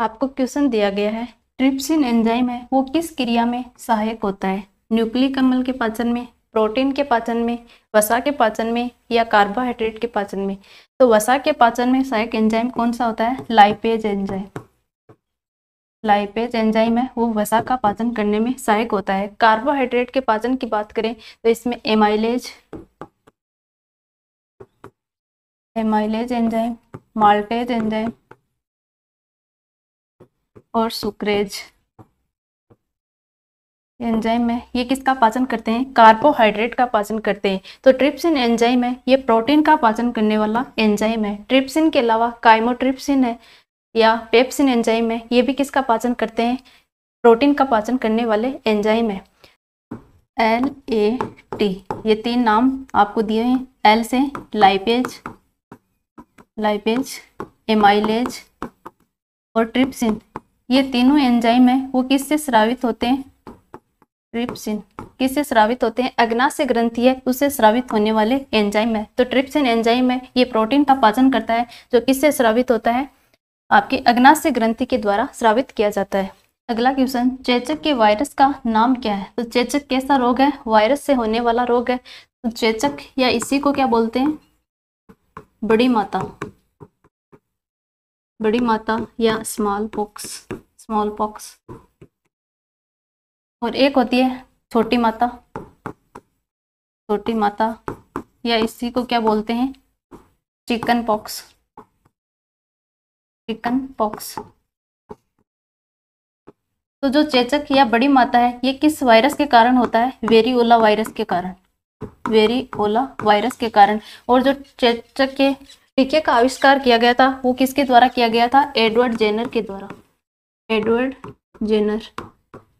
आपको क्वेश्चन दिया गया है ट्रिप्सिन एंजाइम है वो किस क्रिया में सहायक होता है न्यूक्लिक अम्ल के पाचन में प्रोटीन के पाचन में वसा के पाचन में या कार्बोहाइड्रेट के पाचन में तो वसा के पाचन में सहायक एंजाइम कौन सा होता है लाइपेज एंजाइम लाइपेज एंजाइम है वो वसा का पाचन करने में सहायक होता है कार्बोहाइड्रेट के पाचन की बात करें तो इसमें amylase amylase enzyme maltase enzyme और सुक्रेज एंजाइम है ये किसका पाचन करते हैं कार्बोहाइड्रेट का पाचन करते हैं तो ट्रिप्सिन एंजाइम है ये प्रोटीन का पाचन करने वाला एंजाइम है ट्रिप्सिन के अलावा काइमोट्रिप्सिन है या पेप्सिन एंजाइम है ये भी किसका पाचन करते हैं प्रोटीन का पाचन करने वाले एंजाइम है एल ए टी ये तीन नाम आपको दिए हैं एल से लाइपेज लाइपेज एमाइलेज और ट्रिप्सिन ये तीनों एंजाइम है वो किससे स्रावित होते हैं ट्रिप्सिन किससे स्रावित होते हैं अग्नाशय ग्रंथि है उससे स्रावित होने वाले एंजाइम है तो ट्रिप्सिन एंजाइम है ये प्रोटीन का पाचन करता है जो किससे स्रावित होता है आपके अग्नाशय ग्रंथि के द्वारा स्रावित किया जाता है अगला क्वेश्चन चेचक के वायरस का नाम क्या है तो चेचक कैसा रोग है वायरस से होने वाला रोग है तो चेचक या इसी को क्या बोलते हैं बड़ी माता बड़ी माता या स्मॉल पॉक्स स्मॉल पॉक्स और एक होती है छोटी माता छोटी माता या इसी को क्या बोलते हैं चिकन पॉक्स चिकन पॉक्स तो जो चेचक या बड़ी माता है ये किस वायरस के कारण होता है वेरी ओला वायरस के कारण वेरी ओला वायरस के कारण और जो चेचक के टीके का आविष्कार किया गया था वो किसके द्वारा किया गया था एडवर्ड जेनर के द्वारा एडवर्ड जेनर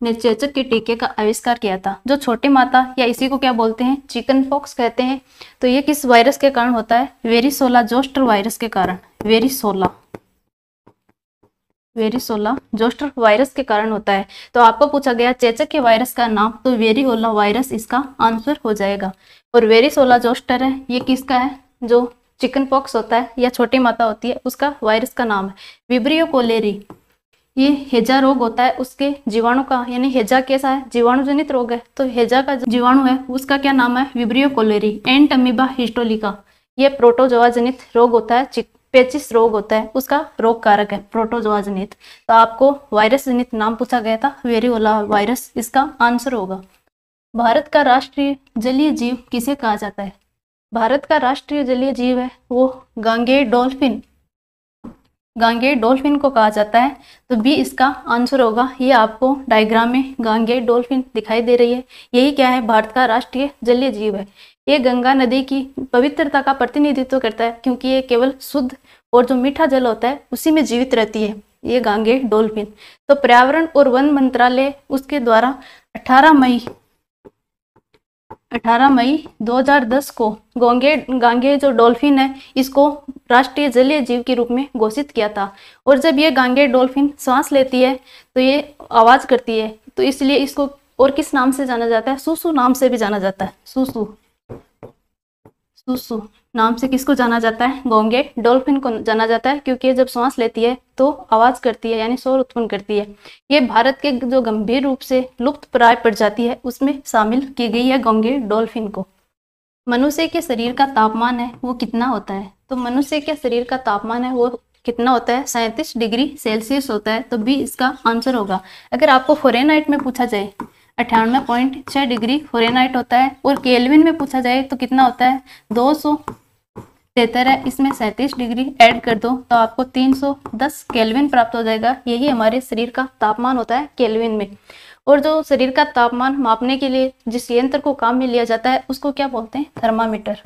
ने चेचक के टीके का आविष्कार किया था जो छोटे माता या इसी को क्या बोलते हैं चिकन पॉक्स कहते हैं तो ये किस वायरस के कारण होता है वेरी सोला जोस्टर वायरस के कारण वेरी सोला वेरी सोला जोस्टर वायरस के कारण होता है तो आपको पूछा गया चेचक के वायरस का नाम तो वेरी वायरस इसका आंसर हो जाएगा और वेरी सोला जोस्टर है ये किसका है जो चिकन पॉक्स होता है या छोटी माता होती है उसका वायरस का नाम है विब्रियो कोलेरी ये हेजा रोग होता है उसके जीवाणु का यानी हेजा कैसा है जीवाणु जनित रोग है तो हेजा का जीवाणु है उसका क्या नाम है Vibrio cholerae and amoeba histolytica ये प्रोटोजोआ जनित रोग होता है पेचिस रोग होता है उसका रोग कारक है प्रोटोजोआ जनित तो आपको वायरस जनित नाम पूछा गया था वेरियोला वायरस इसका आंसर होगा भारत का राष्ट्रीय जलीय जीव किसे कहा जाता है भारत का राष्ट्रीय जलीय जीव है वो गांगे डॉल्फिन गांगे डॉल्फिन को कहा जाता है तो बी इसका आंसर होगा ये आपको डायग्राम में गांगे डॉल्फिन दिखाई दे रही है यही क्या है भारत का राष्ट्रीय जलीय जीव है ये गंगा नदी की पवित्रता का प्रतिनिधित्व करता है क्योंकि ये केवल शुद्ध और जो मीठा जल होता है उसी में जीवित रहती है ये गांगे डॉल्फिन तो पर्यावरण और वन मंत्रालय उसके द्वारा अठारह मई 18 मई 2010 को गोंगे गांगे जो डॉल्फिन है इसको राष्ट्रीय जलीय जीव के रूप में घोषित किया था और जब ये गांगे डॉल्फिन सांस लेती है तो ये आवाज़ करती है तो इसलिए इसको और किस नाम से जाना जाता है सुसु नाम से भी जाना जाता है सुसु सुसु नाम से किसको जाना जाता है गोंगे डॉल्फिन को जाना जाता है क्योंकि जब सांस लेती है तो आवाज करती है यानी शोर उत्पन्न करती है ये भारत के जो गंभीर रूप से लुप्त प्राय पड़ जाती है उसमें शामिल की गई है गोंगे डॉल्फिन को मनुष्य के शरीर का तापमान है वो कितना होता है तो मनुष्य के शरीर का तापमान है वो कितना होता है सैंतीस डिग्री सेल्सियस होता है तो भी इसका आंसर होगा अगर आपको फोरेनाइट में पूछा जाए अट्ठानवे पॉइंट छः डिग्री फोरेनाइट होता है और केल्विन में पूछा जाए तो कितना होता है दो सौ तेहतर है इसमें सैंतीस डिग्री ऐड कर दो तो आपको 310 केल्विन प्राप्त हो जाएगा यही हमारे शरीर का तापमान होता है केल्विन में और जो शरीर का तापमान मापने के लिए जिस यंत्र को काम में लिया जाता है उसको क्या बोलते हैं थर्मामीटर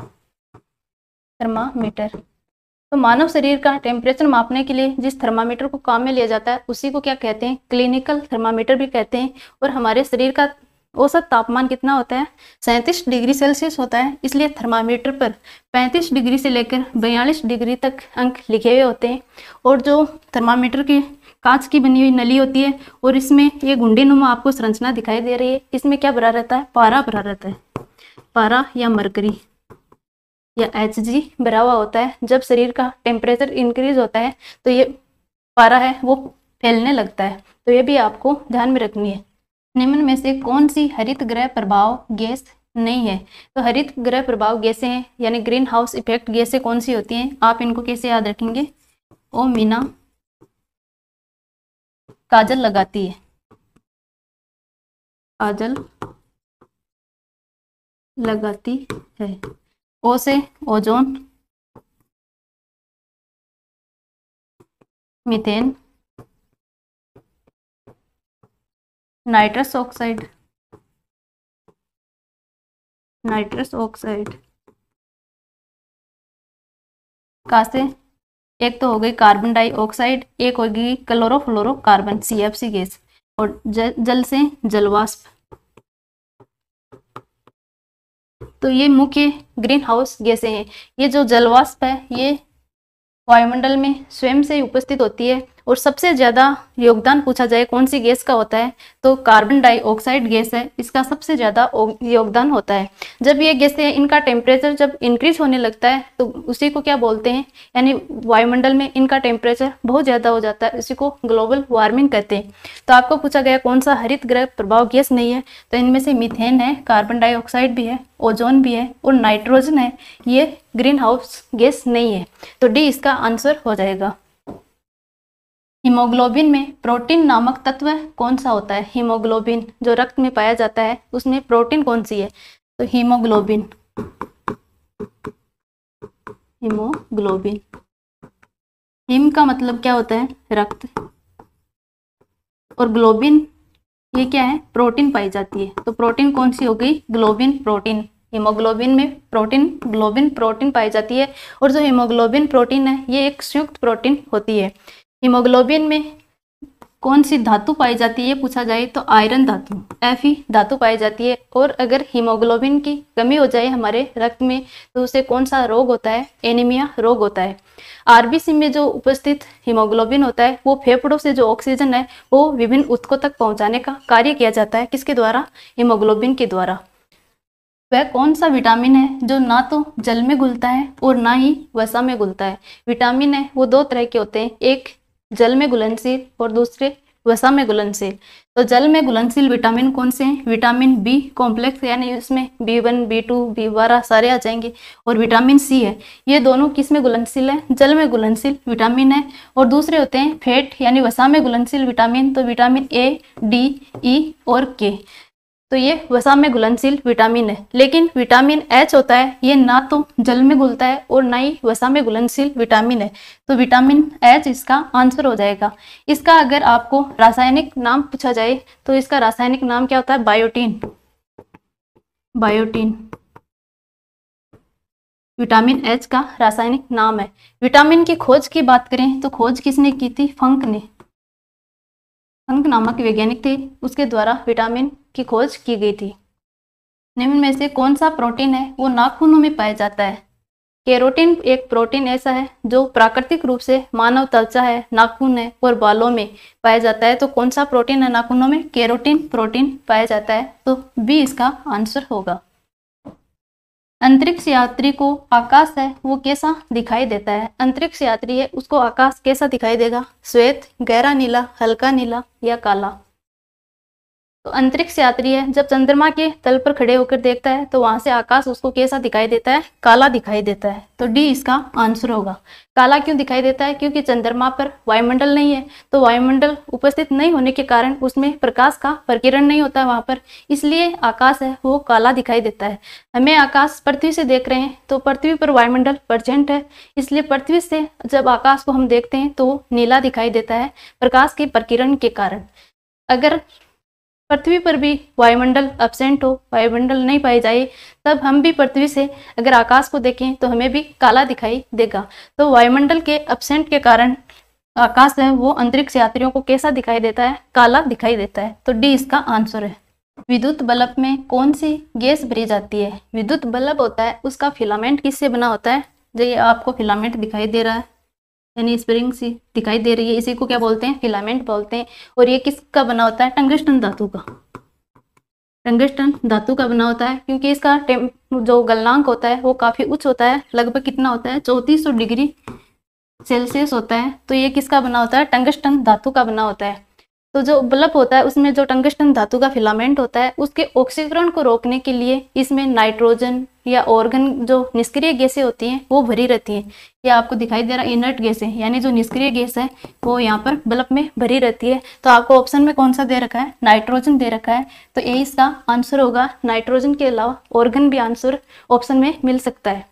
थर्मामीटर तो मानव शरीर का टेम्परेचर मापने के लिए जिस थर्मामीटर को काम में लिया जाता है उसी को क्या कहते हैं क्लिनिकल थर्मामीटर भी कहते हैं और हमारे शरीर का औसत तापमान कितना होता है सैंतीस डिग्री सेल्सियस होता है इसलिए थर्मामीटर पर पैंतीस डिग्री से लेकर बयालीस डिग्री तक अंक लिखे हुए होते हैं और जो थर्मामीटर की कांच की बनी हुई नली होती है और इसमें ये गुंडी नुमा आपको संरचना दिखाई दे रही है इसमें क्या भरा रहता है पारा भरा रहता है पारा या मरकरी या एच जी भरा हुआ होता है जब शरीर का टेम्परेचर इंक्रीज होता है तो ये पारा है वो फैलने लगता है तो ये भी आपको ध्यान में रखनी है निम्न में से कौन सी हरित ग्रह प्रभाव गैस नहीं है तो हरित ग्रह प्रभाव गैसे हैं यानी ग्रीन हाउस इफेक्ट गैसे कौन सी होती हैं आप इनको कैसे याद रखेंगे ओ मीना काजल लगाती है काजल लगाती है ओ से ozone methane nitrous oxide nitrous oxide का से एक तो हो गई कार्बन डाइऑक्साइड एक होगी chlorofluorocarbon C F C gas और जल से जलवाष्प तो ये मुख्य ग्रीन हाउस गैसे हैं ये जो जलवाष्प है ये वायुमंडल में स्वयं से उपस्थित होती है और सबसे ज़्यादा योगदान पूछा जाए कौन सी गैस का होता है तो कार्बन डाइऑक्साइड गैस है इसका सबसे ज़्यादा योगदान होता है जब ये गैसें इनका टेम्परेचर जब इंक्रीज होने लगता है तो उसी को क्या बोलते हैं यानी वायुमंडल में इनका टेम्परेचर बहुत ज़्यादा हो जाता है उसी को ग्लोबल वार्मिंग कहते हैं तो आपको पूछा गया कौन सा हरित ग्रह प्रभाव गैस नहीं है तो इनमें से मिथेन है कार्बन डाइऑक्साइड भी है ओजोन भी है और नाइट्रोजन है ये ग्रीन हाउस गैस नहीं है तो डी इसका आंसर हो जाएगा हीमोग्लोबिन में प्रोटीन नामक तत्व कौन सा होता है हीमोग्लोबिन जो रक्त में पाया जाता है उसमें प्रोटीन कौन सी है तो हीमोग्लोबिन हीमोग्लोबिन हिम का मतलब क्या होता है रक्त और ग्लोबिन ये क्या है प्रोटीन पाई जाती है तो प्रोटीन कौन सी हो गई ग्लोबिन प्रोटीन हीमोग्लोबिन में प्रोटीन ग्लोबिन प्रोटीन पाई जाती है और जो हीमोग्लोबिन प्रोटीन है ये एक संयुक्त प्रोटीन होती है हीमोग्लोबिन में कौन सी धातु पाई जाती है पूछा जाए तो आयरन धातु एफ ही धातु पाई जाती है और अगर हीमोग्लोबिन की कमी हो जाए हमारे रक्त में तो उसे कौन सा रोग होता है एनीमिया रोग होता है आरबीसी में जो उपस्थित हीमोग्लोबिन होता है वो फेफड़ों से जो ऑक्सीजन है वो विभिन्न उत्कों तक पहुंचाने का कार्य किया जाता है किसके द्वारा हीमोग्लोबिन के द्वारा वह कौन सा विटामिन है जो ना तो जल में घुलता है और ना ही वसा में घुलता है विटामिन है वो दो तरह के होते हैं एक जल में घुलनशील और दूसरे वसा में घुलनशील तो जल में घुलनशील विटामिन कौन से हैं विटामिन बी कॉम्प्लेक्स यानी उसमें B one B two B बारह सारे आ जाएंगे और विटामिन सी है ये दोनों किस में घुलनशील है जल में घुलनशील विटामिन है और दूसरे होते हैं फैट यानी वसा में घुलनशील विटामिन तो विटामिन ए डी ई और के तो ये वसा में घुलनशील विटामिन है लेकिन विटामिन एच होता है ये ना तो जल में घुलता है और ना ही वसा में घुलनशील विटामिन है तो विटामिन एच इसका आंसर हो जाएगा इसका अगर आपको रासायनिक नाम पूछा जाए तो इसका रासायनिक नाम क्या होता है बायोटीन बायोटीन विटामिन एच का रासायनिक नाम है विटामिन की खोज की बात करें तो खोज किसने की थी फंक ने हंक नामक वैज्ञानिक थे उसके द्वारा विटामिन की खोज की गई थी निम्न में से कौन सा प्रोटीन है वो नाखूनों में पाया जाता है केरोटीन एक प्रोटीन ऐसा है जो प्राकृतिक रूप से मानव त्वचा है नाखून है और बालों में पाया जाता है तो कौन सा प्रोटीन है नाखूनों में केरोटीन प्रोटीन पाया जाता है तो बी इसका आंसर होगा अंतरिक्ष यात्री को आकाश है वो कैसा दिखाई देता है अंतरिक्ष यात्री है उसको आकाश कैसा दिखाई देगा श्वेत गहरा नीला हल्का नीला या काला तो अंतरिक्ष यात्री है जब चंद्रमा के तल पर खड़े होकर देखता है तो वहां से आकाश उसको कैसा दिखाई देता है काला दिखाई देता है तो डी इसका आंसर होगा काला क्यों दिखाई देता है क्योंकि चंद्रमा पर वायुमंडल नहीं है तो वायुमंडल उपस्थित नहीं होने के कारण उसमें प्रकाश का प्रकिरण नहीं होता है वहां पर इसलिए आकाश है वो काला दिखाई देता है हमें आकाश पृथ्वी से देख रहे हैं तो पृथ्वी पर वायुमंडल प्रजेंट है इसलिए पृथ्वी से जब आकाश को हम देखते हैं तो नीला दिखाई देता है प्रकाश के प्रकिरण के कारण अगर पृथ्वी पर भी वायुमंडल अपसेंट हो वायुमंडल नहीं पाई जाए तब हम भी पृथ्वी से अगर आकाश को देखें तो हमें भी काला दिखाई देगा तो वायुमंडल के अपसेंट के कारण आकाश है वो अंतरिक्ष यात्रियों को कैसा दिखाई देता है काला दिखाई देता है तो डी इसका आंसर है विद्युत बल्ब में कौन सी गैस भरी जाती है विद्युत बल्ब होता है उसका फिलामेंट किससे बना होता है जो ये आपको फिलामेंट दिखाई दे रहा है यानी स्प्रिंग सी दिखाई दे रही है इसी को क्या बोलते हैं फिलामेंट बोलते हैं और ये किसका बना होता है टंगस्टन धातु का टंगस्टन धातु का बना होता है क्योंकि इसका टेम जो गलनांक होता है वो काफ़ी उच्च होता है लगभग कितना होता है चौंतीस डिग्री सेल्सियस होता है तो ये किसका बना होता है टंगस्टन धातु का बना होता है तो जो बल्ब होता है उसमें जो टंगस्टन धातु का फिलामेंट होता है उसके ऑक्सीकरण को रोकने के लिए इसमें नाइट्रोजन या ऑर्गन जो निष्क्रिय गैसें होती हैं वो भरी रहती हैं ये आपको दिखाई दे रहा है इनर्ट गैसें यानी जो निष्क्रिय गैस है वो यहाँ पर बल्ब में भरी रहती है तो आपको ऑप्शन में कौन सा दे रखा है नाइट्रोजन दे रखा है तो यही इसका आंसर होगा नाइट्रोजन के अलावा ऑर्गन भी आंसर ऑप्शन में मिल सकता है